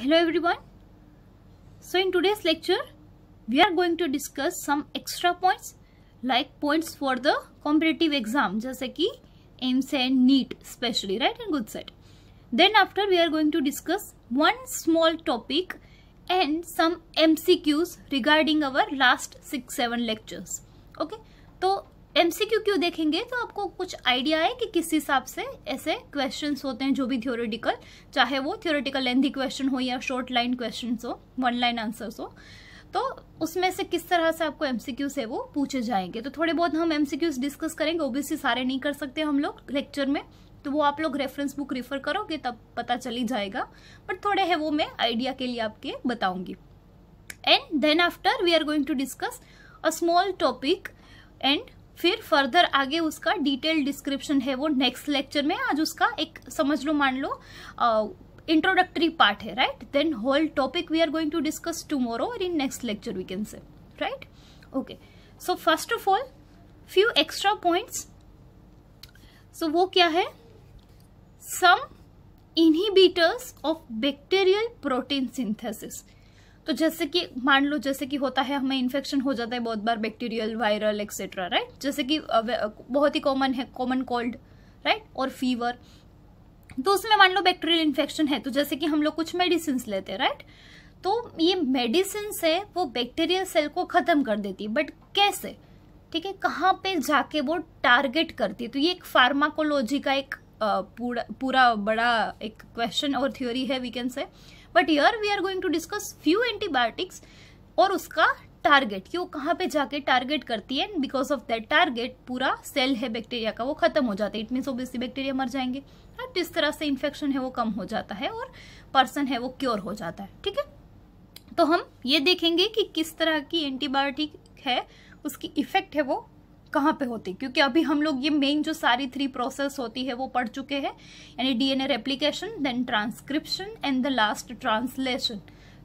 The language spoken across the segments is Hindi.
hello everyone so in today's lecture we are going to discuss some extra points like points for the competitive exam jaise ki aims and neat especially right and good set then after we are going to discuss one small topic and some mcqs regarding our last 6 7 lectures okay तो एमसीक्यू क्यों देखेंगे तो आपको कुछ आइडिया है कि किस हिसाब से ऐसे क्वेश्चंस होते हैं जो भी थ्योरेटिकल चाहे वो थ्योरेटिकल लेंथी क्वेश्चन हो या शॉर्ट लाइन क्वेश्चन हो वन लाइन आंसर्स हो तो उसमें से किस तरह से आपको एमसीक्यूज है वो पूछे जाएंगे तो थोड़े बहुत हम एमसीक्यूज डिस्कस करेंगे ओबीसी सारे नहीं कर सकते हम लोग लेक्चर में तो वो आप लोग रेफरेंस बुक रिफर करोगे तब पता चली जाएगा बट थोड़े है वो मैं आइडिया के लिए आपके बताऊंगी and then after we are going to discuss a small topic and फिर फर्दर आगे उसका डिटेल डिस्क्रिप्शन है वो नेक्स्ट लेक्चर में आज उसका एक समझ लो मान लो इंट्रोडक्टरी पार्ट है right then whole topic we are going to discuss tomorrow और in next lecture we can say right okay so first of all few extra points so वो क्या है some inhibitors of bacterial protein synthesis तो जैसे कि मान लो जैसे कि होता है हमें इन्फेक्शन हो जाता है बहुत बार बैक्टीरियल वायरल एक्सेट्रा राइट जैसे कि बहुत ही कॉमन है कॉमन कोल्ड राइट और फीवर तो उसमें मान लो बैक्टीरियल इन्फेक्शन है तो जैसे कि हम लोग कुछ मेडिसिन लेते हैं राइट तो ये मेडिसिन है वो बैक्टीरियल सेल को ख़त्म कर देती बट कैसे ठीक है कहाँ पे जाके वो टारगेट करती तो ये एक फार्माकोलॉजी का एक पूरा पूरा बड़ा एक क्वेश्चन और थ्योरी है we can say but yeah we are going to discuss few antibiotics और उसका टारगेट कि वो कहाँ पे जाके टारगेट करती है बिकॉज ऑफ दैट टारगेट पूरा सेल है बैक्टीरिया का वो खत्म हो जाता है इट मीन्स ओबियसली बैक्टीरिया मर जाएंगे और जिस तरह से इन्फेक्शन है वो कम हो जाता है और पर्सन है वो क्योर हो जाता है ठीक है तो हम ये देखेंगे कि किस तरह की एंटीबायोटिक है उसकी इफेक्ट है वो कहाँ पे होती क्योंकि अभी हम लोग ये मेन जो सारी थ्री प्रोसेस होती है वो पढ़ चुके हैं यानी DNA replication then transcription and the last translation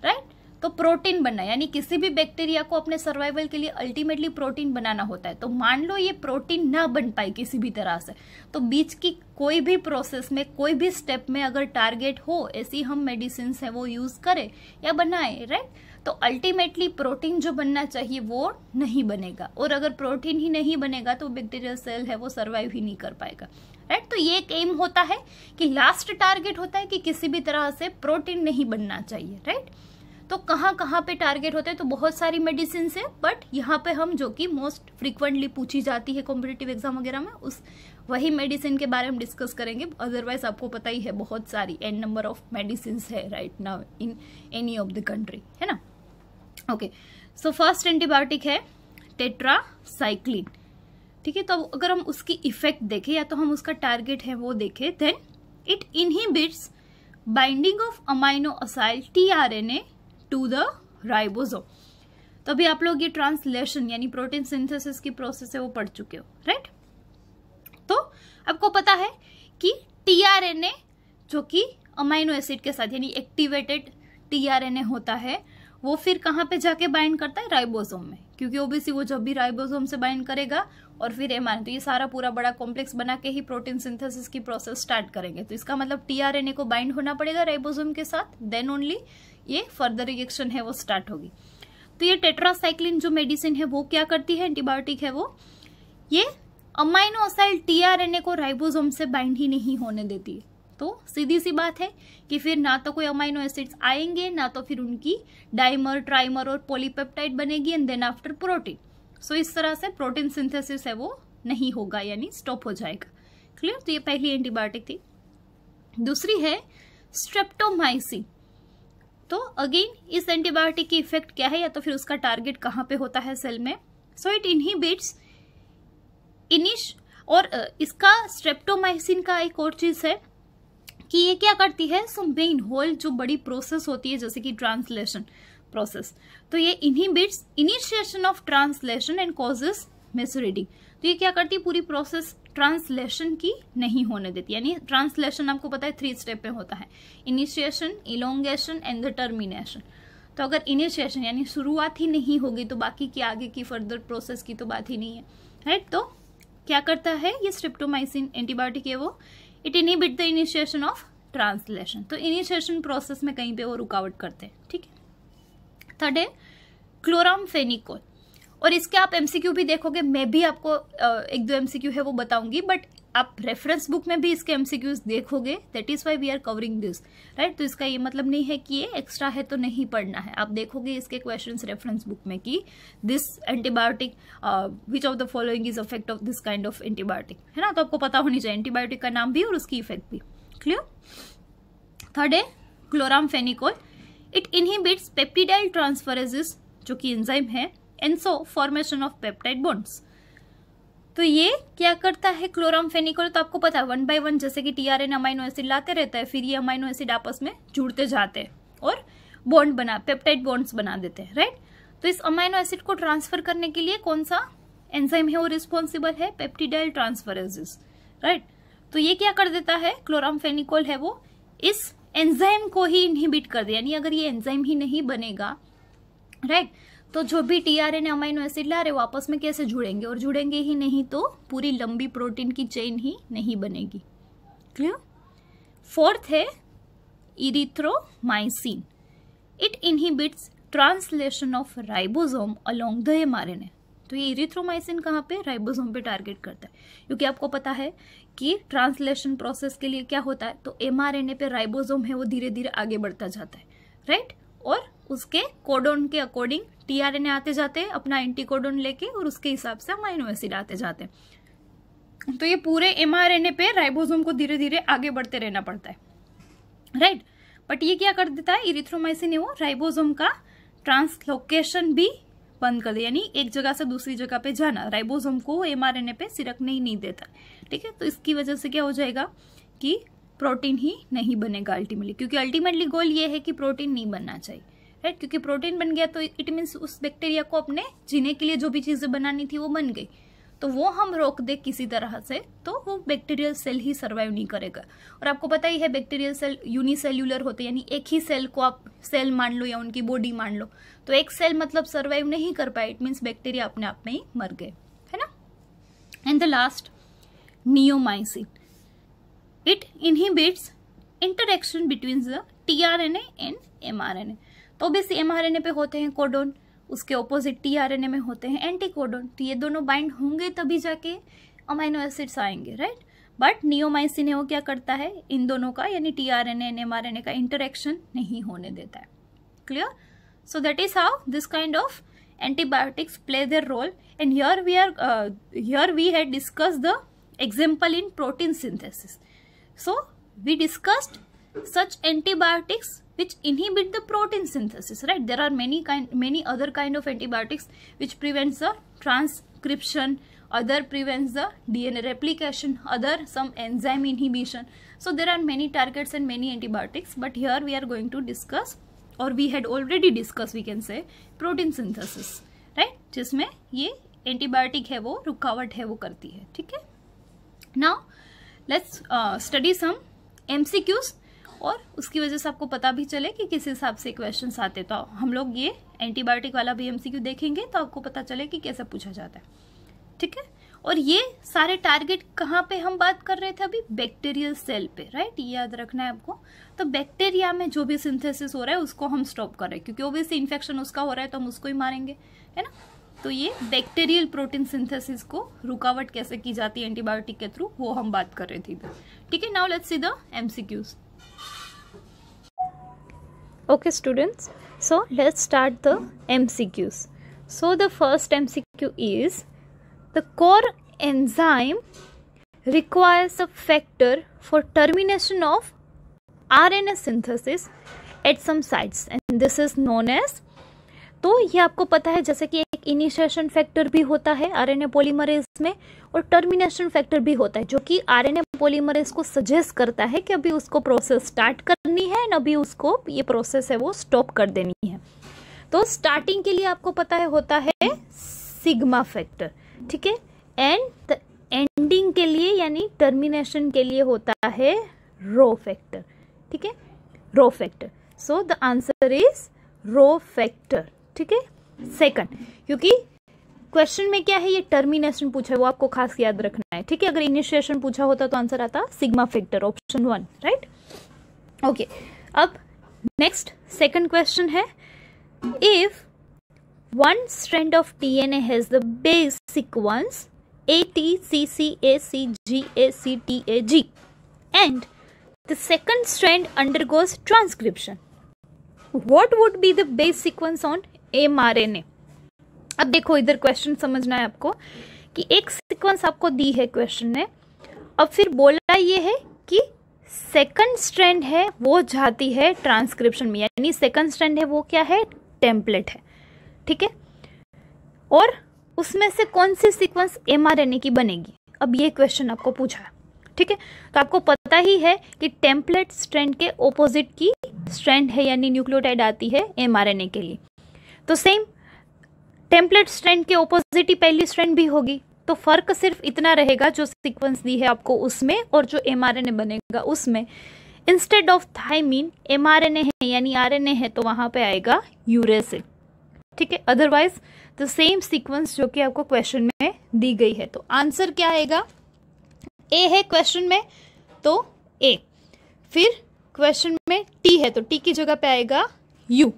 right तो प्रोटीन बनना यानी किसी भी बैक्टीरिया को अपने सर्वाइवल के लिए अल्टीमेटली प्रोटीन बनाना होता है तो मान लो ये प्रोटीन ना बन पाई किसी भी तरह से तो बीच की कोई भी प्रोसेस में कोई भी स्टेप में अगर टारगेट हो ऐसी हम मेडिसिन है वो यूज करें या बनाए राइट तो अल्टीमेटली प्रोटीन जो बनना चाहिए वो नहीं बनेगा और अगर प्रोटीन ही नहीं बनेगा तो बैक्टीरियल सेल है वो सर्वाइव ही नहीं कर पाएगा राइट तो ये एक एम होता है कि लास्ट टारगेट होता है कि किसी भी तरह से प्रोटीन नहीं बनना चाहिए राइट तो कहाँ कहाँ पे टारगेट होते हैं तो बहुत सारी मेडिसिन है बट यहाँ पे हम जो कि मोस्ट फ्रिक्वेंटली पूछी जाती है कॉम्पिटेटिव एग्जाम वगैरह में उस वही मेडिसिन के बारे में डिस्कस करेंगे अदरवाइज आपको पता ही है बहुत सारी एन नंबर ऑफ मेडिसिन है right now in any of the country है ना ओके सो फर्स्ट एंटीबायोटिक है टेट्रासाइक्लिन ठीक है तो अगर हम उसकी इफेक्ट देखें या तो हम उसका टारगेट है वो देखें then it inhibits binding of amino acyl T R N A to the ribosome तो अभी आप लोग ये ट्रांसलेशन यानी प्रोटीन सिंथेसिस की प्रोसेस है वो पढ़ चुके हो राइट तो आपको पता है कि टी आर एन ए जो कि अमाइनो एसिड के साथ यानी activated T R N A होता है वो फिर कहाँ पे जाके बाइंड करता है राइबोसोम में क्योंकि ओबीसी वो जब भी राइबोसोम से बाइंड करेगा और फिर एम तो ये सारा पूरा बड़ा कॉम्प्लेक्स बना के ही प्रोटीन सिंथेसिस की प्रोसेस स्टार्ट करेंगे तो इसका मतलब टीआरएनए को बाइंड होना पड़ेगा राइबोसोम के साथ देन ओनली ये फर्दर रिएक्शन है वो स्टार्ट होगी तो ये टेट्रासाइक्लिन जो मेडिसिन है वो क्या करती है एंटीबायोटिक है वो ये अमाइनोसाइल टीआरएनए को राइबोसोम से बाइंड ही नहीं होने देती तो सीधी सी बात है कि फिर ना तो कोई अमाइनो एसिड्स आएंगे ना तो फिर उनकी डाइमर ट्राइमर और पोलीपेप्टाइड बनेगी and then after protein so इस तरह से प्रोटीन सिंथेसिस है वो नहीं होगा यानी स्टॉप हो जाएगा क्लियर तो ये पहली एंटीबायोटिक थी दूसरी है स्ट्रेप्टोमाइसिन तो अगेन इस एंटीबायोटिक की इफेक्ट क्या है या तो फिर उसका टारगेट कहाँ पे होता है सेल में सो इट इनहिबिट्स इनिश और इसका स्ट्रेप्टोमाइसिन का एक और चीज है कि ये क्या करती है सो मेन होल जो बड़ी प्रोसेस होती है जैसे कि ट्रांसलेशन प्रोसेस तो ये inhibits initiation of translation and causes misreading तो ये क्या करती है पूरी प्रोसेस ट्रांसलेशन की नहीं होने देती यानी ट्रांसलेशन आपको पता है थ्री स्टेप पे होता है initiation elongation and the termination तो अगर इनिशिएशन यानी शुरुआत ही नहीं होगी तो बाकी की आगे की फर्दर प्रोसेस की तो बात ही नहीं है राइट तो क्या करता है ये स्ट्रिप्टोमाइसिन एंटीबायोटिक है वो it inhibit the initiation of translation तो इनिशिएशन प्रोसेस में कहीं पे वो रुकावट करते हैं ठीक है थर्ड है क्लोरामफेनिकोल और इसके आप एमसीक्यू भी देखोगे मैं भी आपको एक दो एमसीक्यू है वो बताऊंगी बट आप रेफरेंस बुक में भी इसके एमसीक्यूज देखोगे that is why we are covering this right तो इसका ये मतलब नहीं है कि ये एक्स्ट्रा है तो नहीं पढ़ना है आप देखोगे इसके क्वेश्चंस रेफरेंस बुक में कि this antibiotic which of the following is affect of this kind of antibiotic है ना तो आपको पता होनी चाहिए एंटीबायोटिक का नाम भी और उसकी इफेक्ट भी क्लियर थर्ड है chloramphenicol it inhibits peptidyl transferases जो कि इंजाइम है and so formation of peptide bonds तो ये क्या करता है फेनिकोल तो आपको पता है वन बाय वन जैसे कि T R N amino acid लाते रहता है फिर ये अमाइनो एसिड आपस में जुड़ते जाते हैं और बॉन्ड बना पेप्टाइड बॉन्ड्स बना देते हैं राइट तो इस अमाइनो एसिड को ट्रांसफर करने के लिए कौन सा एंजाइम है वो रिस्पॉन्सिबल है पेप्टिडाइल ट्रांसफरेजिस राइट तो ये क्या कर देता है फेनिकोल है वो इस एंजाइम को ही इनहिबिट कर दे यानी अगर ये एंजाइम ही नहीं बनेगा राइट right? तो जो भी टीआरएनए अमाइनो एसिड ला रहे वो आपस में कैसे जुड़ेंगे और जुड़ेंगे ही नहीं तो पूरी लंबी प्रोटीन की चेन ही नहीं बनेगी क्लियर फोर्थ है erythromycin it inhibits translation of ribosome along the mRNA तो ये इरिथ्रोमाइसिन कहाँ पे राइबोसोम पे टारगेट करता है क्योंकि आपको पता है कि ट्रांसलेशन प्रोसेस के लिए क्या होता है तो एमआरएनए पे राइबोसोम है वो धीरे धीरे आगे बढ़ता जाता है राइट और उसके कोडोन के अकॉर्डिंग टीआरएनए आते जाते हैं अपना एंटीकोडोन लेके और उसके हिसाब से अमाइनो एसिड आते जाते हैं तो ये पूरे एमआरएनए पे राइबोसोम को धीरे धीरे आगे बढ़ते रहना पड़ता है राइट बट ये क्या कर देता है इरिथ्रोमाइसिन वो राइबोसोम का ट्रांसलोकेशन भी बंद कर दिया यानी एक जगह से दूसरी जगह पे जाना राइबोसोम को एमआरएनए पे सिरकने ही नहीं देता ठीक है तो इसकी वजह से क्या हो जाएगा कि प्रोटीन ही नहीं बनेगा अल्टीमेटली क्योंकि अल्टीमेटली गोल ये है कि प्रोटीन नहीं बनना चाहिए राइट क्योंकि प्रोटीन बन गया तो इट मीन्स उस बैक्टीरिया को अपने जीने के लिए जो भी चीज़ें बनानी थी वो बन गई तो वो हम रोक दे किसी तरह से तो वो बैक्टीरियल सेल ही सर्वाइव नहीं करेगा और आपको पता ही है बैक्टीरियल सेल यूनिसेल्यूलर होते हैं यानी एक ही सेल को आप सेल मान लो या उनकी बॉडी मान लो तो एक सेल मतलब सर्वाइव नहीं कर पाए इट मीन्स बैक्टीरिया अपने आप में ही मर गए है ना and the last neomycin it inhibits interaction between the tRNA and mRNA. तो एम आर एन ए पे होते हैं कोडोन उसके opposite T R N A में होते हैं एंटी कोडोन तो ये दोनों बाइंड होंगे तभी जाके अमाइनो एसिड्स आएंगे राइट बट नियोमाइसिन वो क्या करता है इन दोनों का यानी T R N N M R N A का इंटरेक्शन नहीं होने देता है clear so that is how this kind of antibiotics play their role and here we are here we had discuss the example in protein synthesis so we discussed such antibiotics which inhibit the protein synthesis right there are many kind many other kind of antibiotics which prevents the transcription other prevents the dna replication other some enzyme inhibition so there are many targets and many antibiotics but here we are going to discuss or we had already discussed we can say protein synthesis right jisme ye antibiotic hai wo rukawat hai wo karti hai theek hai now let's uh, study some mcqs और उसकी वजह से आपको पता भी चले कि किस हिसाब से क्वेश्चन आते तो हम लोग ये एंटीबायोटिक वाला भी एमसीक्यू देखेंगे तो आपको पता चले कि कैसे पूछा जाता है ठीक है और ये सारे टारगेट कहाँ पे हम बात कर रहे थे अभी बैक्टीरियल सेल पे राइट ये याद रखना है आपको तो बैक्टीरिया में जो भी सिंथेसिस हो रहा है उसको हम स्टॉप कर रहे हैं क्योंकि ओबियसली इन्फेक्शन उसका हो रहा है तो हम उसको ही मारेंगे है ना तो ये बैक्टीरियल प्रोटीन सिंथेसिस को रुकावट कैसे की जाती है एंटीबायोटिक के थ्रू वो हम बात कर रहे थे ठीक है now let's see the MCQs okay students so let's start the mcqs so the first mcq is the core enzyme requires a factor for termination of rna synthesis at some sites and this is known as तो ये आपको पता है जैसे कि एक इनिशिएशन फैक्टर भी होता है आरएनए पॉलीमरेज में और टर्मिनेशन फैक्टर भी होता है जो कि आरएनए पॉलीमरेज को सजेस्ट करता है कि अभी उसको प्रोसेस स्टार्ट करनी है एंड अभी उसको ये प्रोसेस है वो स्टॉप कर देनी है तो स्टार्टिंग के लिए आपको पता है होता है सिग्मा फैक्टर ठीक है एंड द एंडिंग के लिए यानी टर्मिनेशन के लिए होता है रो फैक्टर ठीक है rho factor so the answer is rho factor ठीक है सेकंड क्योंकि क्वेश्चन में क्या है ये टर्मिनेशन पूछा है वो आपको खास याद रखना है ठीक है अगर इनिशिएशन पूछा होता तो आंसर आता sigma factor option one right okay अब नेक्स्ट सेकंड क्वेश्चन है if one strand of DNA has the base sequence A T C C A C G A C T A G and the second strand undergoes transcription what would be the base sequence on mRNA अब देखो इधर क्वेश्चन समझना है आपको कि एक सीक्वेंस आपको दी है क्वेश्चन ने अब फिर बोला ये है कि सेकंड स्ट्रैंड है वो जाती है ट्रांसक्रिप्शन में यानी सेकंड स्ट्रैंड है वो क्या है टेम्पलेट है ठीक है और उसमें से कौन सी सीक्वेंस एमआरएनए की बनेगी अब ये क्वेश्चन आपको पूछा है ठीक है तो आपको पता ही है कि टेम्पलेट स्ट्रैंड के ओपोजिट की स्ट्रैंड है यानी न्यूक्लियोटाइड आती है एमआरएनए के लिए तो सेम टेम्पलेट स्ट्रैंड के ऑपोजिट ही पहली स्ट्रैंड भी होगी तो फर्क सिर्फ इतना रहेगा जो सीक्वेंस दी है आपको उसमें और जो एम बनेगा उसमें इंस्टेड ऑफ थाइमीन एम है यानी आर है तो वहां पे आएगा यूरेसिल ठीक है अदरवाइज द सेम सीक्वेंस जो कि आपको क्वेश्चन में दी गई है तो आंसर क्या आएगा ए है क्वेश्चन में तो ए फिर क्वेश्चन में टी है तो टी की जगह पे आएगा यू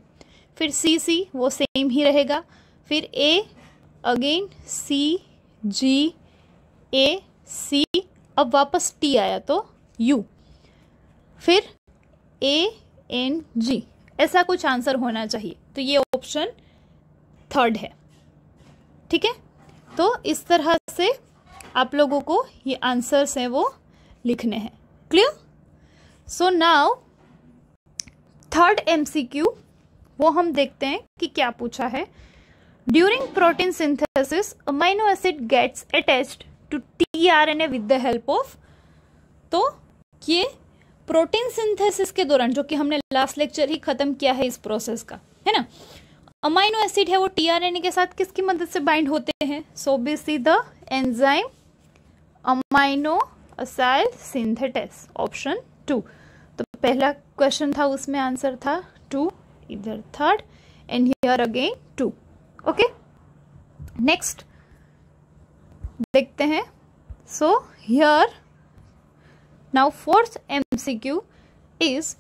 फिर सी सी वो सेम ही रहेगा फिर ए अगेन सी जी ए सी अब वापस टी आया तो यू फिर ए एन जी ऐसा कुछ आंसर होना चाहिए तो ये ऑप्शन थर्ड है ठीक है तो इस तरह से आप लोगों को ये आंसर्स हैं वो लिखने हैं clear so now third MCQ वो हम देखते हैं कि क्या पूछा है during protein synthesis amino acid gets attached to T R N A with the help of तो ये प्रोटीन सिंथेसिस के दौरान जो कि हमने लास्ट लेक्चर ही खत्म किया है इस प्रोसेस का है ना अमाइनो एसिड है वो टी आर एन ए के साथ किसकी मदद से बाइंड होते हैं so B C the enzyme amino acyl synthetase option two तो पहला क्वेश्चन था उसमें आंसर था टू इधर third and here again two okay next देखते हैं so here now fourth MCQ is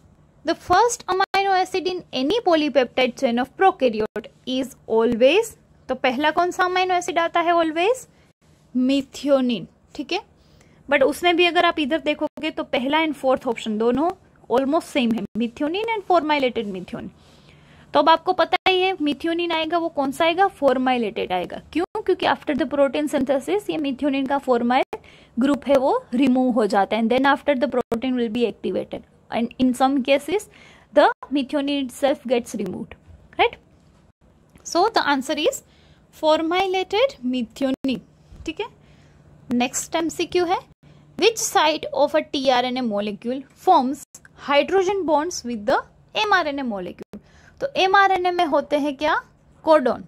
the first amino acid in any polypeptide chain of prokaryote is always तो पहला कौन सा अमाइनो एसिड आता है ऑलवेज मिथियोनिन ठीक है बट उसमें भी अगर आप इधर देखोगे तो पहला एंड फोर्थ ऑप्शन दोनों ऑलमोस्ट सेम है मिथियोनिन एंड फॉर्माइलेटेड मिथियोनिन तो अब आपको पता ही है मिथ्योनिन आएगा वो कौन सा आएगा फॉर्माइलेटेड आएगा क्यों क्योंकि आफ्टर द प्रोटीन सिंथेसिस ये मिथ्योनिन का फॉर्माइल ग्रुप है वो रिमूव हो जाता है and then after the protein will be activated and in some cases the methionine self gets remove right so the answer is formylated methionine ठीक है नेक्स्ट एमसीक्यू है which of a T R N A molecule forms hydrogen bonds with the M R N A molecule तो ए में होते हैं क्या कोडोन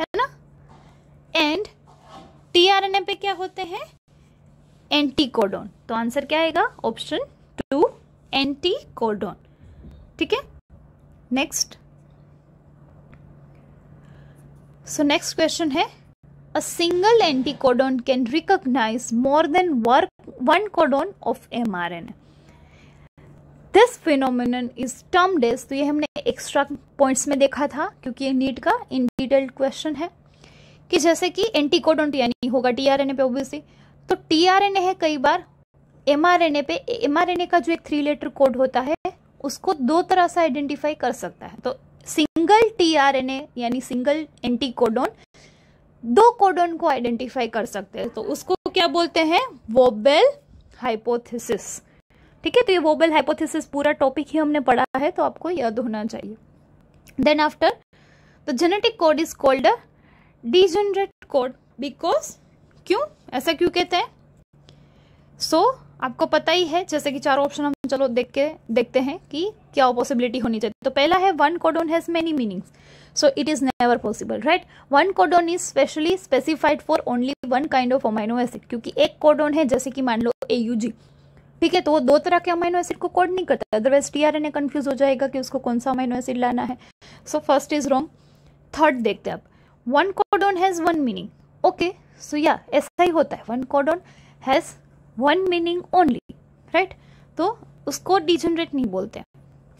है ना एंड ए पे क्या होते हैं एंटीकोडोन तो आंसर क्या आएगा ऑप्शन टू एंटीकोडोन ठीक है नेक्स्ट सो नेक्स्ट क्वेश्चन है a recognize more than work one codon of M R N A this phenomenon is termed as तो ये हमने एक्स्ट्रा पॉइंट्स में देखा था क्योंकि ये नीट का इन डिटेल्ड क्वेश्चन है कि जैसे कि एंटीकोडोंट यानी होगा टीआरएनए पे ओबीसी तो टीआरएनए है कई बार एमआरएनए पे एमआरएनए का जो एक थ्री लेटर कोड होता है उसको दो तरह से आइडेंटिफाई कर सकता है तो सिंगल टीआरएनए यानी सिंगल एंटीकोडोन दो कोडोन को आइडेंटिफाई कर सकते हैं तो उसको क्या बोलते हैं वोबेल हाइपोथिस ठीक है तो ये वोबल हाइपोथेसिस पूरा टॉपिक ही हमने पढ़ा है तो आपको याद होना चाहिए then after the genetic code is called degenerate code because क्यों ऐसा क्यों कहते हैं सो so, आपको पता ही है जैसे कि चार ऑप्शन हम चलो देख के देखते हैं कि क्या पॉसिबिलिटी होनी चाहिए तो पहला है one codon has many meanings so it is never possible right one codon is specially specified for only one kind of amino acid क्योंकि एक कोडोन है जैसे कि मान लो ए ठीक है तो वो दो तरह के अमाइनो एसिड को कोड नहीं करता अदरवाइज टीआरएनए कंफ्यूज हो जाएगा कि उसको कौन सा अमाइनो एसिड लाना है so first is wrong third देखते हैं आप one codon has one meaning okay so या ऐसा ही होता है one codon has one meaning only right तो उसको डिजनरेट नहीं बोलते हैं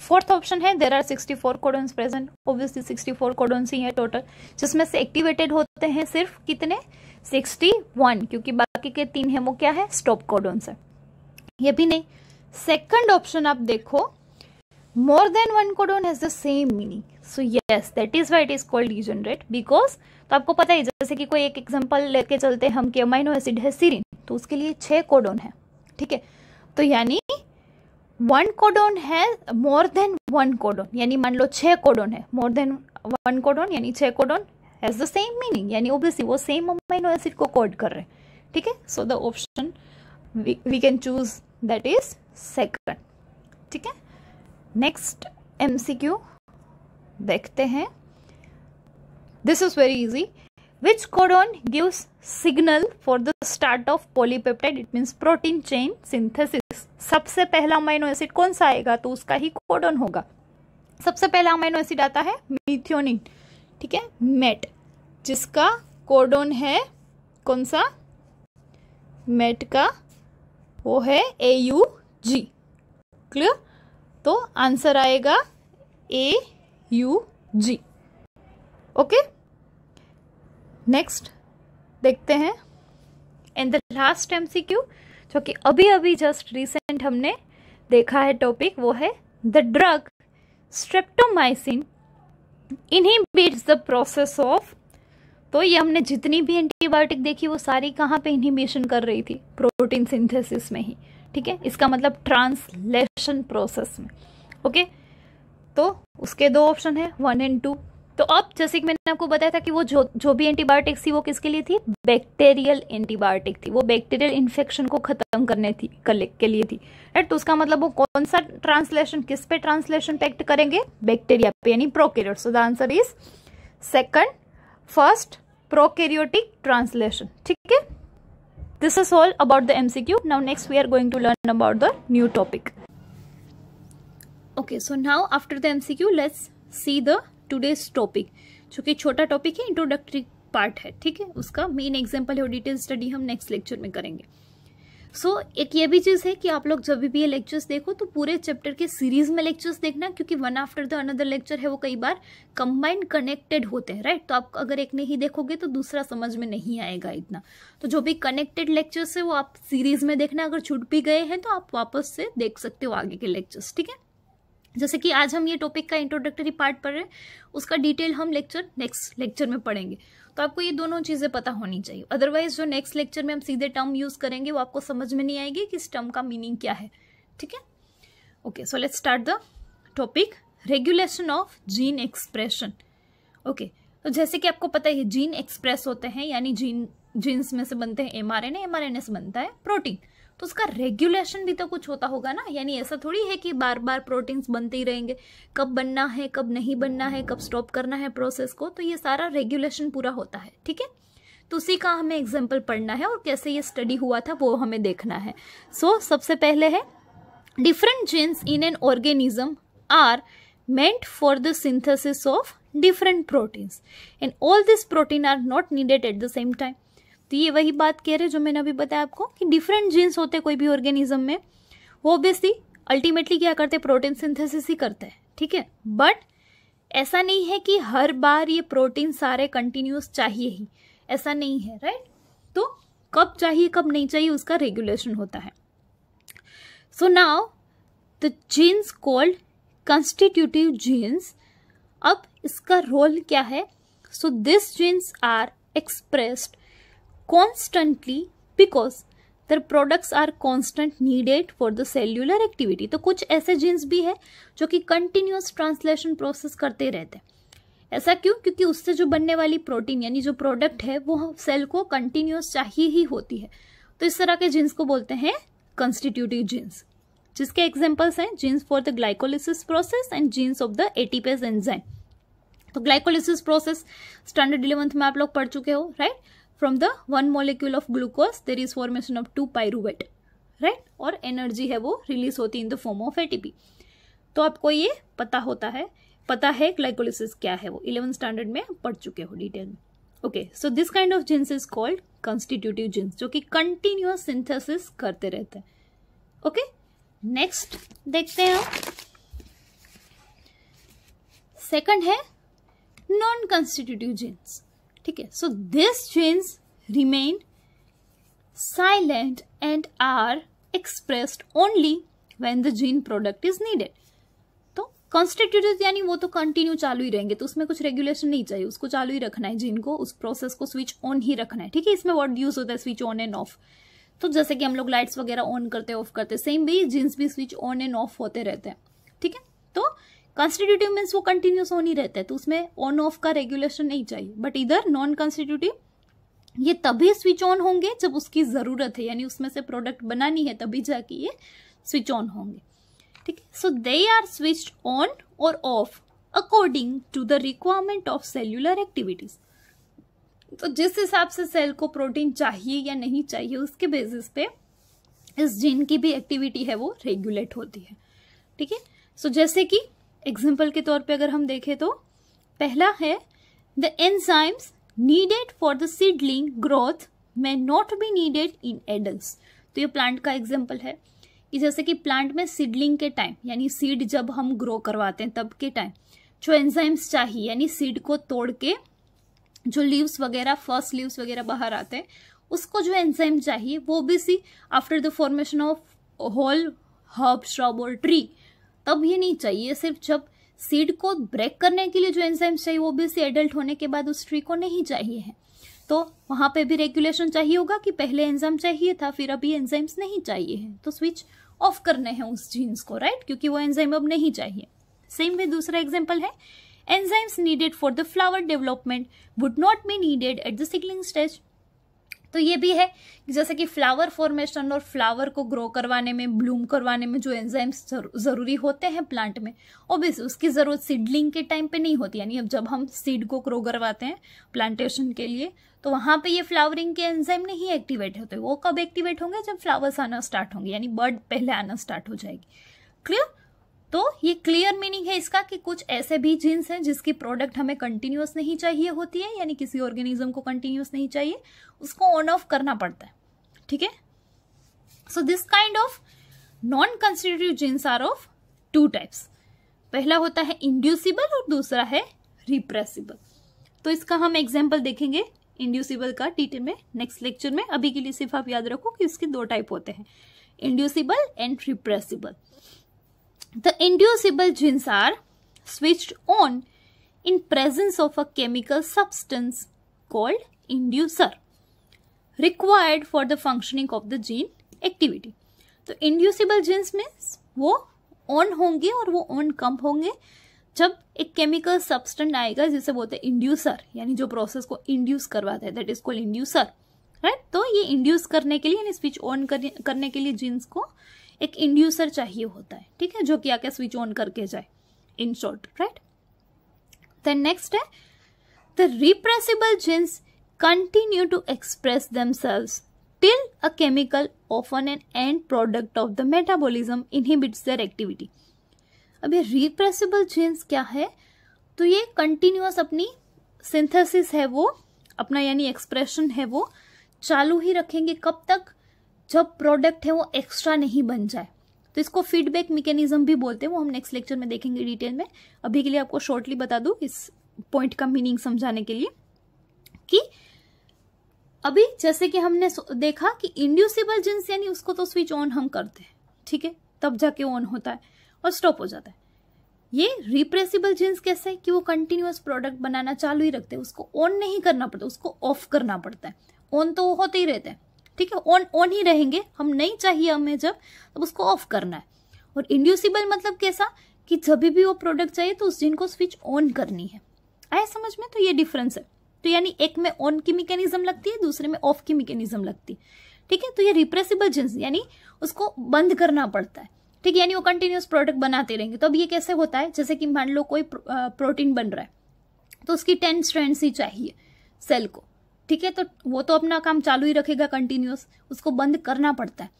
फोर्थ ऑप्शन है there are sixty four codons present obviously sixty four codons ही है टोटल जिसमें से एक्टिवेटेड होते हैं सिर्फ कितने वन क्योंकि बाकी के तीन है वो क्या है स्टॉप कोडोन्स है ये भी नहीं सेकंड ऑप्शन आप देखो more than one codon has the same meaning so yes that is why it is called degenerate because तो आपको पता ही जैसे कि कोई एक एग्जांपल लेके चलते हम कि अमाइनो एसिड है सीरिन तो उसके लिए छह कोडोन है ठीक है तो यानी वन कोडोन है मोर देन वन कोडोन यानी मान लो छह कोडोन है मोर देन वन कोडोन यानी छह codon has the same meaning यानी ओब्वियसली वो सेम अमाइनो एसिड को कोड कर रहे हैं ठीक है so the option we can choose that is second ठीक है नेक्स्ट एमसीक्यू देखते हैं this is very easy which codon gives signal for the start of polypeptide it means protein chain synthesis सबसे पहला अमाइनो एसिड कौन सा आएगा तो उसका ही कोडोन होगा सबसे पहला अमाइनो एसिड आता है मिथियोनिन ठीक है मेट जिसका कोडोन है कौन सा मेट का वो है ए यू जी क्लियर तो आंसर आएगा A U G okay next देखते हैं and the last C Q जो कि अभी अभी जस्ट रिसेंट हमने देखा है टॉपिक वो है the drug streptomycin inhibits the process of तो ये हमने जितनी भी एंटीबायोटिक देखी वो सारी कहाँ पे इनहिबिशन कर रही थी प्रोटीन सिंथेसिस में ही ठीक है इसका मतलब ट्रांसलेशन प्रोसेस में ओके तो उसके दो ऑप्शन है वन एंड टू तो अब जैसे कि मैंने आपको बताया था कि वो जो जो भी एंटीबायोटिक्स थी वो किसके लिए थी बैक्टीरियल एंटीबायोटिक थी वो बैक्टीरियल इन्फेक्शन को खत्म करने थी करने के लिए थी राइट तो उसका मतलब वो कौन सा ट्रांसलेशन किस पे ट्रांसलेशन पैक्ट करेंगे बैक्टीरिया पे यानी prokaryotes so the answer is second first prokaryotic translation ठीक है this is all about the mcq now next we are going to learn about the new topic okay so now after the mcq let's see the today's topic जो कि छोटा टॉपिक है इंट्रोडक्टरी पार्ट है ठीक है उसका मेन एग्जाम्पल है और डिटेल स्टडी हम नेक्स्ट लेक्चर में करेंगे सो so, एक ये भी चीज़ है कि आप लोग जब भी ये लेक्चर्स देखो तो पूरे चैप्टर के सीरीज में लेक्चर्स देखना क्योंकि one after the another lecture है वो कई बार कंबाइंड कनेक्टेड होते हैं राइट तो आप अगर एक नहीं देखोगे तो दूसरा समझ में नहीं आएगा इतना तो जो भी कनेक्टेड लेक्चर्स है वो आप सीरीज में देखना अगर छूट भी गए हैं तो आप वापस से देख सकते हो आगे के लेक्चर्स ठीक है जैसे कि आज हम ये टॉपिक का इंट्रोडक्टरी पार्ट पढ़ रहे हैं उसका डिटेल हम लेक्चर नेक्स्ट लेक्चर में पढ़ेंगे तो आपको ये दोनों चीज़ें पता होनी चाहिए अदरवाइज जो नेक्स्ट लेक्चर में हम सीधे टर्म यूज़ करेंगे वो आपको समझ में नहीं आएगी कि इस टर्म का मीनिंग क्या है ठीक है okay so let's start the topic regulation of gene expression okay तो जैसे कि आपको पता है जीन एक्सप्रेस होते हैं यानी जीन जीन्स में से बनते हैं M R N M R N से बनता है प्रोटीन तो उसका रेगुलेशन भी तो कुछ होता होगा ना यानी ऐसा थोड़ी है कि बार बार प्रोटीन्स बनते ही रहेंगे कब बनना है कब नहीं बनना है कब स्टॉप करना है प्रोसेस को तो ये सारा रेगुलेशन पूरा होता है ठीक है तो उसी का हमें एग्जाम्पल पढ़ना है और कैसे ये स्टडी हुआ था वो हमें देखना है सो so, सबसे पहले है different genes in an organism are meant for the synthesis of different proteins and all this protein are not needed at the same time तो ये वही बात कह रहे जो मैंने अभी बताया आपको कि डिफरेंट जीन्स होते कोई भी ऑर्गेनिज्म में वो ऑब्वियसली अल्टीमेटली क्या करते हैं प्रोटीन सिंथेसिस ही करते हैं ठीक है बट ऐसा नहीं है कि हर बार ये प्रोटीन सारे कंटिन्यूस चाहिए ही ऐसा नहीं है राइट तो कब चाहिए कब नहीं चाहिए उसका रेगुलेशन होता है so now the genes called constitutive genes अब इसका रोल क्या है so this genes are expressed constantly because their products are constant needed for the cellular activity तो कुछ ऐसे जीन्स भी है जो कि कंटिन्यूस ट्रांसलेशन प्रोसेस करते रहते हैं ऐसा क्यों क्योंकि उससे जो बनने वाली प्रोटीन यानी जो प्रोडक्ट है वो सेल को कंटिन्यूस चाहिए ही होती है तो इस तरह के जीन्स को बोलते हैं कंस्टिट्यूटिव जीन्स जिसके एग्जाम्पल्स हैं genes for the glycolysis process and genes of the ATPase enzyme तो ग्लाइकोलिसिस प्रोसेस स्टैंडर्ड इलेवंथ में आप लोग पढ़ चुके हो right right? From the one molecule of glucose there is formation of two pyruvate right और एनर्जी है वो रिलीज होती in the form of ATP तो आपको ये पता होता है पता है ग्लाइकोलिसिस क्या है वो इलेवन स्टैंडर्ड में पढ़ चुके हो डिटेल में okay so this kind of genes is called constitutive genes जो कि कंटिन्यूस सिंथेसिस करते रहते हैं ओके नेक्स्ट देखते हैं सेकंड है नॉन कंस्टिट्यूटिव जींस ठीक है so this change remain silent and are expressed only when the gene product is needed तो कॉन्स्टिट्यूटिव यानी वो तो कंटिन्यू चालू ही रहेंगे तो उसमें कुछ रेगुलेशन नहीं चाहिए उसको चालू ही रखना है जीन को उस प्रोसेस को स्विच ऑन ही रखना है ठीक है इसमें वर्ड यूज होता है स्विच ऑन एंड ऑफ तो जैसे कि हम लोग लाइट्स वगैरह ऑन करते ऑफ करते सेम भी जीन्स भी स्विच ऑन एंड ऑफ होते रहते हैं ठीक है तो कंस्टिट्यूटिव मीन्स वो कंटिन्यूस ऑन ही रहता है तो उसमें ऑन ऑफ का रेगुलेशन नहीं चाहिए बट इधर नॉन कंस्टिट्यूटिव ये तभी स्विच ऑन होंगे जब उसकी ज़रूरत है यानी उसमें से प्रोडक्ट बनानी है तभी जाके ये स्विच ऑन होंगे ठीक है so they are switch on और off according to the requirement of cellular activities तो जिस हिसाब से सेल को प्रोटीन चाहिए या नहीं चाहिए उसके बेसिस पे इस जीन की भी एक्टिविटी है वो रेगुलेट होती है ठीक है सो जैसे कि एग्जाम्पल के तौर पे अगर हम देखें तो पहला है the enzymes needed for the seedling growth may not be needed in adult तो ये प्लांट का एग्जाम्पल है कि जैसे कि प्लांट में सीडलिंग के टाइम यानी सीड जब हम ग्रो करवाते हैं तब के टाइम जो एंजाइम्स चाहिए यानी सीड को तोड़ के जो लीव्स वगैरह फर्स्ट लीव्स वगैरह बाहर आते हैं उसको जो एंजाइम चाहिए वो भी see after the formation of whole herb shrub और ट्री तब ये नहीं चाहिए सिर्फ जब सीड को ब्रेक करने के लिए जो एंजाइम्स चाहिए वो भी सी एडल्ट होने के बाद उस ट्री को नहीं चाहिए है तो वहाँ पे भी रेगुलेशन चाहिए होगा कि पहले एंजाइम चाहिए था फिर अभी एंजाइम्स नहीं चाहिए है तो स्विच ऑफ करने हैं उस जीन्स को राइट right? क्योंकि वो एंजाइम अब नहीं चाहिए सेम वे दूसरा एग्जाम्पल है enzymes needed for the flower development would not be needed at the seedling stage तो ये भी है जैसे कि फ्लावर फॉर्मेशन और फ्लावर को ग्रो करवाने में ब्लूम करवाने में जो एंजाइम्स ज़रूरी होते हैं प्लांट में ओबियस उसकी ज़रूरत सीडलिंग के टाइम पे नहीं होती यानी अब जब हम सीड को ग्रो करवाते हैं प्लांटेशन के लिए तो वहां पे ये फ्लावरिंग के एंजाइम नहीं एक्टिवेट होते वो कब एक्टिवेट होंगे जब फ्लावर्स आना स्टार्ट होंगे यानी बर्ड पहले आना स्टार्ट हो जाएगी क्लियर तो ये क्लियर मीनिंग है इसका कि कुछ ऐसे भी जीन्स हैं जिसकी प्रोडक्ट हमें कंटिन्यूस नहीं चाहिए होती है यानी किसी ऑर्गेनिज्म को कंटिन्यूस नहीं चाहिए उसको ऑन ऑफ करना पड़ता है ठीक है so this kind of non constitutive genes are of two types पहला होता है इंड्यूसिबल और दूसरा है रिप्रेसिबल तो इसका हम एग्जाम्पल देखेंगे इंड्यूसिबल का डिटेल में नेक्स्ट लेक्चर में अभी के लिए सिर्फ आप याद रखो कि इसके दो टाइप होते हैं inducible and repressible The inducible genes are switched on in presence of a chemical substance called inducer required for the functioning of the gene activity. तो inducible genes में वो ऑन होंगे और वो ऑन कम होंगे जब एक केमिकल सब्सटेंट आएगा जिसे बोलते हैं इंड्यूसर यानी जो प्रोसेस को इंड्यूस करवाता है that is called inducer right तो ये इंड्यूस करने के लिए यानी स्विच ऑन करने के लिए जीन्स को एक इंड्यूसर चाहिए होता है ठीक है जो कि आके स्विच ऑन करके जाए in short right then next है the repressible genes continue to express till a chemical of an an end product of the metabolism inhibits their activity अब ये रिप्रेसिबल जीन्स क्या है तो ये कंटिन्यूस अपनी सिंथेसिस है वो अपना यानी एक्सप्रेशन है वो चालू ही रखेंगे कब तक जब प्रोडक्ट है वो एक्स्ट्रा नहीं बन जाए तो इसको फीडबैक मैकेनिज्म भी बोलते हैं वो हम नेक्स्ट लेक्चर में देखेंगे डिटेल में अभी के लिए आपको शॉर्टली बता दूँ इस पॉइंट का मीनिंग समझाने के लिए कि अभी जैसे कि हमने देखा कि इंड्यूसिबल जिन्स यानी उसको तो स्विच ऑन हम करते हैं ठीक है तब जाके ऑन होता है और स्टॉप हो जाता है ये रिप्रेसिबल जीन्स कैसे है कि वो कंटिन्यूस प्रोडक्ट बनाना चालू ही रखते हैं उसको ऑन नहीं करना पड़ता उसको ऑफ करना पड़ता है ऑन तो वो होते ही रहते हैं ठीक है ऑन ऑन ही रहेंगे हम नहीं चाहिए हमें जब तब उसको ऑफ करना है और इंड्यूसिबल मतलब कैसा कि जब भी वो प्रोडक्ट चाहिए तो उस दिन को स्विच ऑन करनी है आया समझ में तो ये डिफरेंस है तो यानी एक में ऑन की मैकेनिज्म लगती है दूसरे में ऑफ की मैकेनिज्म लगती है ठीक है तो ये रिप्रेसिबल जिन्स यानी उसको बंद करना पड़ता है ठीक है यानी वो कंटिन्यूस प्रोडक्ट बनाते रहेंगे तो अब ये कैसे होता है जैसे कि मान लो कोई प्रोटीन बन रहा है तो उसकी टेन स्ट्रेंड्स ही चाहिए सेल को ठीक है तो वो तो अपना काम चालू ही रखेगा कंटिन्यूस उसको बंद करना पड़ता है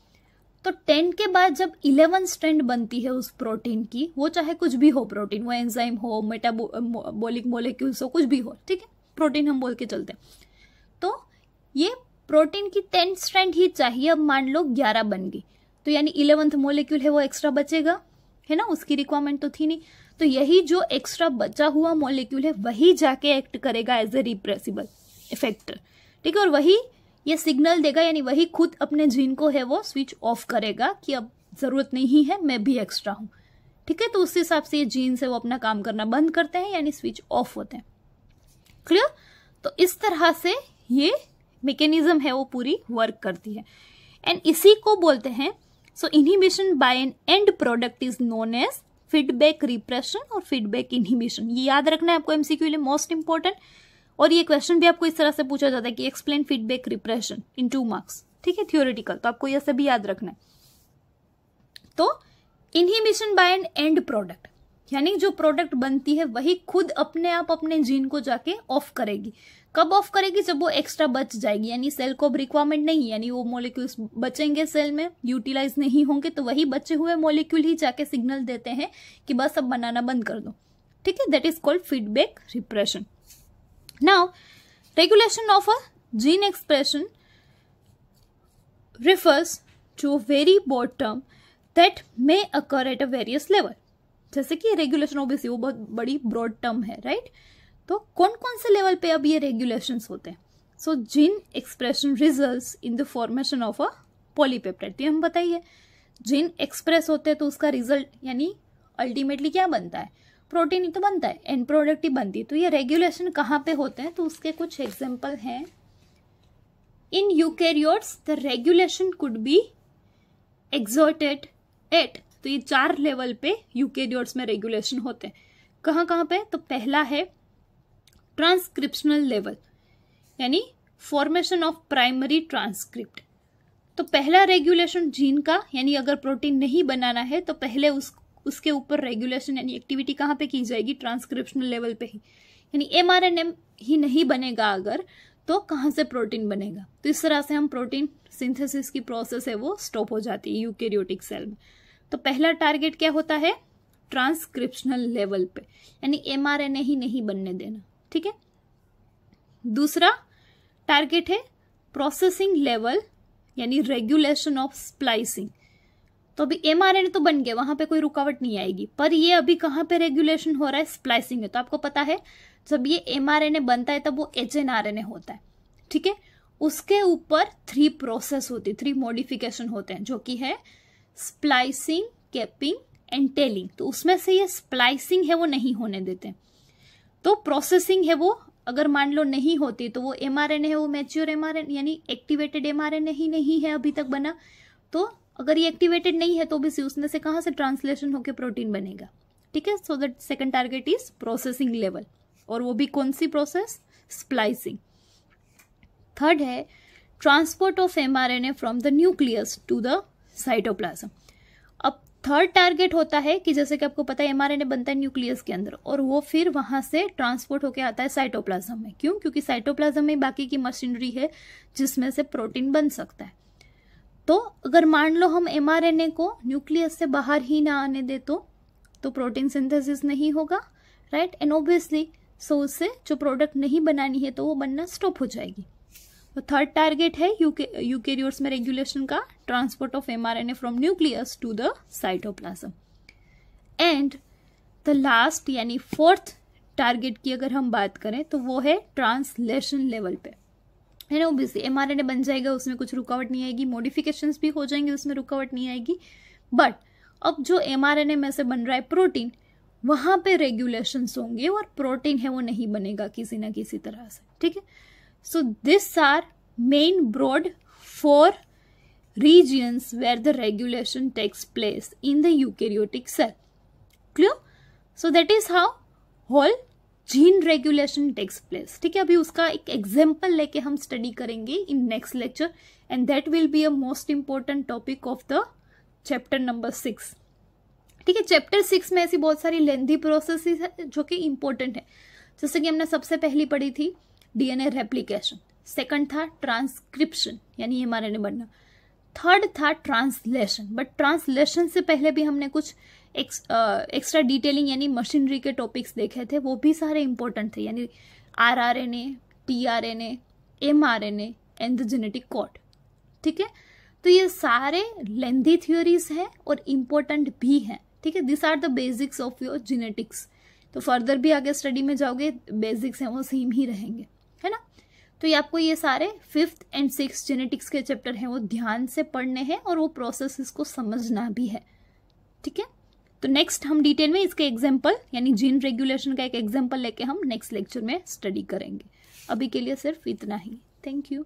तो टेन के बाद जब इलेवन स्ट्रैंड बनती है उस प्रोटीन की वो चाहे कुछ भी हो प्रोटीन वो एंजाइम हो मेटाबोलिक मोलिक्यूल्स हो कुछ भी हो ठीक है प्रोटीन हम बोल के चलते तो ये प्रोटीन की टेन स्ट्रैंड ही चाहिए अब मान लो ग्यारह बन गई तो यानी इलेवंथ मोलिक्यूल है वो एक्स्ट्रा बचेगा है ना उसकी रिक्वायरमेंट तो थी नहीं तो यही जो एक्स्ट्रा बचा हुआ मोलिक्यूल है वही जाके एक्ट करेगा एज ए रिप्रेसिबल इफेक्ट ठीक है और वही ये सिग्नल देगा यानी वही खुद अपने जीन को है वो स्विच ऑफ करेगा कि अब ज़रूरत नहीं है मैं भी एक्स्ट्रा हूं ठीक है तो उस हिसाब से ये जीन से वो अपना काम करना बंद करते हैं यानी स्विच ऑफ होते हैं क्लियर तो इस तरह से ये मेकेनिज्म है वो पूरी वर्क करती है एंड इसी को बोलते हैं so inhibition by an end product is known as feedback repression और फीडबैक इनहिबिशन ये याद रखना है आपको एमसीक्यू लिए मोस्ट इंपॉर्टेंट और ये क्वेश्चन भी आपको इस तरह से पूछा जाता है कि explain feedback repression in two marks ठीक है थियोरिटिकल तो आपको यह सभी याद रखना है तो inhibition by an end product यानी जो प्रोडक्ट बनती है वही खुद अपने आप अपने जीन को जाके ऑफ करेगी कब ऑफ करेगी जब वो एक्स्ट्रा बच जाएगी यानी सेल को अब रिक्वायरमेंट नहीं यानी वो मोलिक्यूल्स बचेंगे सेल में यूटिलाइज नहीं होंगे तो वही बचे हुए मोलिक्यूल ही जाके सिग्नल देते हैं कि बस अब बनाना बंद कर दो ठीक है that is called feedback repression Now, regulation of a gene expression refers to a very broad term that may occur at a various level. जैसे कि रेगुलेशन ओबीसी वो बहुत बड़ी ब्रॉड टर्म है राइट तो कौन कौन से लेवल पे अब ये रेगुलेशन होते हैं so gene expression result in the formation of a polypeptide तो हम बताइए जीन एक्सप्रेस होते हैं तो उसका रिजल्ट यानी अल्टीमेटली क्या बनता है प्रोटीन ही तो बनता है एंड प्रोडक्ट ही बनती है तो ये रेगुलेशन कहाँ पे होते हैं तो उसके कुछ एग्जाम्पल हैं in eukaryotes the regulation could be exerted at तो ये चार लेवल पे यूकेरियोट्स में रेगुलेशन होते हैं कहाँ कहाँ पे तो पहला है ट्रांसक्रिप्शनल लेवल यानी फॉर्मेशन ऑफ प्राइमरी ट्रांसक्रिप्ट तो पहला रेगुलेशन जीन का यानी अगर प्रोटीन नहीं बनाना है तो पहले उसको उसके ऊपर रेगुलेशन यानी एक्टिविटी कहाँ पे की जाएगी ट्रांसक्रिप्शनल लेवल पे ही यानी एम आर एन एम ही नहीं बनेगा अगर तो कहाँ से प्रोटीन बनेगा तो इस तरह से हम प्रोटीन सिंथेसिस की प्रोसेस है वो स्टॉप हो जाती है यूकेरियोटिक सेल में तो पहला टारगेट क्या होता है ट्रांसक्रिप्शनल लेवल पे यानी एम आर एन ए ही नहीं बनने देना ठीक है दूसरा टारगेट है प्रोसेसिंग लेवल यानी रेगुलेशन ऑफ स्प्लाइसिंग तो अभी एम तो बन गया वहां पे कोई रुकावट नहीं आएगी पर ये अभी कहाँ पे रेगुलेशन हो रहा है स्प्लाइसिंग में तो आपको पता है जब ये एम बनता है तब वो एच होता है ठीक है उसके ऊपर थ्री प्रोसेस होती थ्री मॉडिफिकेशन होते हैं जो कि है स्प्लाइसिंग कैपिंग एंड टेलिंग तो उसमें से ये स्प्लाइसिंग है वो नहीं होने देते तो प्रोसेसिंग है वो अगर मान लो नहीं होती तो वो एम है वो मेच्योर एम यानी एक्टिवेटेड एम ही नहीं है अभी तक बना तो अगर ये एक्टिवेटेड नहीं है तो भी उसमें से कहाँ से ट्रांसलेशन होकर प्रोटीन बनेगा ठीक है so that second target is processing level और वो भी कौन सी प्रोसेस स्प्लाइसिंग थर्ड है transport of M R N A from the nucleus to the cytoplasm अब थर्ड टारगेट होता है कि जैसे कि आपको पता है एमआरएनए बनता है न्यूक्लियस के अंदर और वो फिर वहाँ से ट्रांसपोर्ट होकर आता है साइटोप्लाज्म में क्यों क्योंकि साइटोप्लाज्म में बाकी की मशीनरी है जिसमें से प्रोटीन बन सकता है तो अगर मान लो हम एम को न्यूक्लियस से बाहर ही ना आने दे तो, तो प्रोटीन सिंथेसिस नहीं होगा राइट एंड ऑब्वियसली सो उससे जो प्रोडक्ट नहीं बनानी है तो वो बनना स्टॉप हो जाएगी तो थर्ड टारगेट है यूके यूके में रेगुलेशन का transport of M from nucleus to the cytoplasm and the last यानी फोर्थ टारगेट की अगर हम बात करें तो वो है ट्रांसलेशन लेवल पे है ना ओबीसी एम आर बन जाएगा उसमें कुछ रुकावट नहीं आएगी मॉडिफिकेशन भी हो जाएंगे उसमें रुकावट नहीं आएगी बट अब जो एम आर में से बन रहा है प्रोटीन वहाँ पे रेगुलेशंस होंगे और प्रोटीन है वो नहीं बनेगा किसी ना किसी तरह से ठीक है so this are main broad four regions where the regulation takes place in the eukaryotic cell Clear? So that is how whole gene regulation takes place ठीक है अभी उसका एक एग्जाम्पल लेके हम स्टडी करेंगे in next lecture and that will be a most important topic of the chapter number six ठीक है चैप्टर सिक्स में ऐसी बहुत सारी लेंथी प्रोसेस है जो कि इम्पोर्टेंट है जैसे कि हमने सबसे पहली पढ़ी थी डीएनए रेप्लीकेशन सेकंड था ट्रांसक्रिप्शन यानी एम बनना थर्ड था ट्रांसलेशन बट ट्रांसलेशन से पहले भी हमने कुछ एक्स्ट्रा डिटेलिंग uh, यानी मशीनरी के टॉपिक्स देखे थे वो भी सारे इंपॉर्टेंट थे यानी R R N A T R N A M R N A and the genetic code ठीक है तो ये सारे लेंथी थ्योरीज हैं और इम्पोर्टेंट भी हैं ठीक है this are the basics of your genetics तो फर्दर भी आगे स्टडी में जाओगे बेसिक्स हैं वो सेम ही रहेंगे है ना तो ये आपको ये सारे फिफ्थ एंड सिक्स जेनेटिक्स के चैप्टर हैं वो ध्यान से पढ़ने हैं और वो प्रोसेस को समझना भी है ठीक है तो नेक्स्ट हम डिटेल में इसके एग्जाम्पल यानी जीन रेगुलेशन का एक एग्जाम्पल लेके हम नेक्स्ट लेक्चर में स्टडी करेंगे अभी के लिए सिर्फ इतना ही थैंक यू